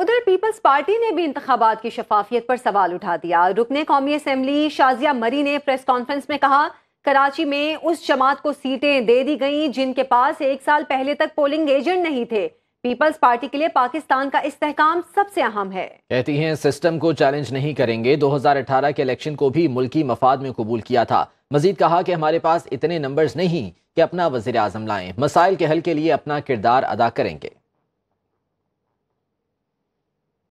उधर peoples party ने भी इंतबात की शफाफियत पर सवाल उठा दिया रुकने कौमी असम्बली शाजिया मरी ने प्रेस कॉन्फ्रेंस में कहा कराची में उस जमात को सीटें दे दी गई जिनके पास एक साल पहले तक पोलिंग एजेंट नहीं थे पीपल्स पार्टी के लिए पाकिस्तान का इस्तेकाम सबसे अहम है कहती हैं सिस्टम को चैलेंज नहीं करेंगे 2018 के इलेक्शन को भी मुल्की मफाद में कबूल किया था मजीद कहा कि हमारे पास इतने नंबर्स नहीं कि अपना वजीर आजम लाएं मसाइल के हल के लिए अपना किरदार अदा करेंगे